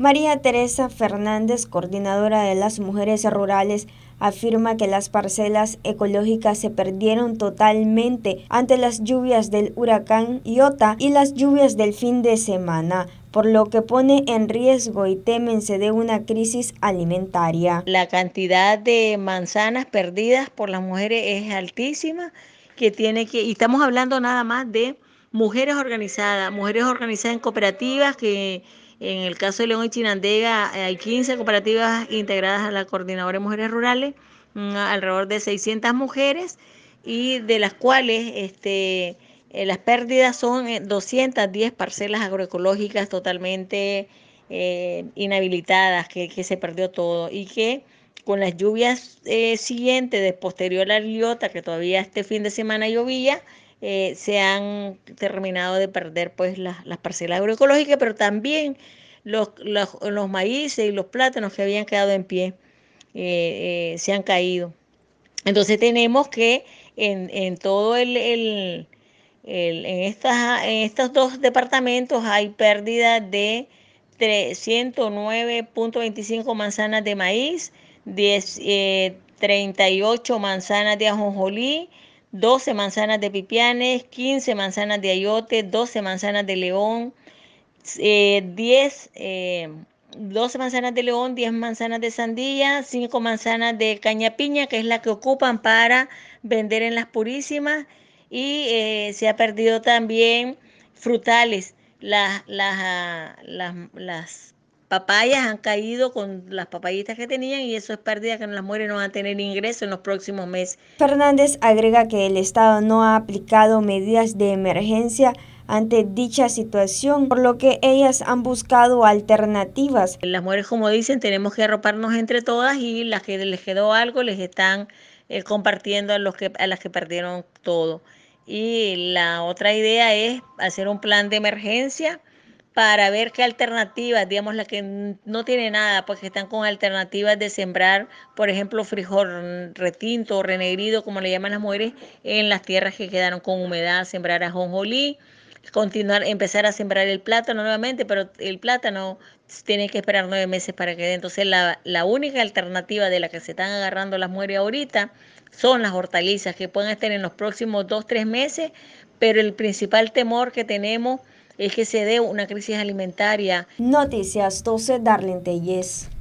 María Teresa Fernández, coordinadora de las mujeres rurales, afirma que las parcelas ecológicas se perdieron totalmente ante las lluvias del huracán Iota y las lluvias del fin de semana, por lo que pone en riesgo y temense de una crisis alimentaria. La cantidad de manzanas perdidas por las mujeres es altísima, que tiene que y estamos hablando nada más de mujeres organizadas, mujeres organizadas en cooperativas que en el caso de León y Chinandega eh, hay 15 cooperativas integradas a la Coordinadora de Mujeres Rurales, mm, alrededor de 600 mujeres y de las cuales este, eh, las pérdidas son 210 eh, parcelas agroecológicas totalmente inhabilitadas, que, que se perdió todo y que con las lluvias eh, siguientes, de posterior a la Liota, que todavía este fin de semana llovía, eh, se han terminado de perder pues las, parcelas agroecológicas, pero también los, los, maíces y los plátanos que habían quedado en pie eh, se han caído. Entonces tenemos que en, en todo el, en, estas, en estos dos departamentos hay pérdida de 309.25 manzanas de maíz, 10, 38 eh, manzanas de ajonjolí, 12 manzanas de pipianes, 15 manzanas de ayote, 12 manzanas de león, 10, eh, 12 eh, manzanas de león, 10 manzanas de sandía, 5 manzanas de caña piña, que es la que ocupan para vender en las purísimas. Y se ha perdido también frutales, las, las, ah, las, las papayas han caído con las papayitas que tenían y eso es pérdida que las mujeres no van a tener ingreso en los próximos meses. Fernández agrega que el Estado no ha aplicado medidas de emergencia ante dicha situación, por lo que ellas han buscado alternativas. Las mujeres, como dicen, tenemos que arroparnos entre todas y las que les quedó algo les están eh, compartiendo a, los que, a las que perdieron todo. Y la otra idea es hacer un plan de emergencia para ver qué alternativas, digamos, las que no tiene nada, porque pues, están con alternativas de sembrar, por ejemplo, frijol retinto o renegrido, como le llaman las mujeres, en las tierras que quedaron con humedad, sembrar ajonjolí, continuar, empezar a sembrar el plátano nuevamente, pero el plátano tiene que esperar nueve meses para que Entonces, la, la única alternativa de la que se están agarrando las mujeres ahorita son las hortalizas, que pueden estar en los próximos dos, tres meses, pero el principal temor que tenemos es que se dé una crisis alimentaria. Noticias 12, Darlene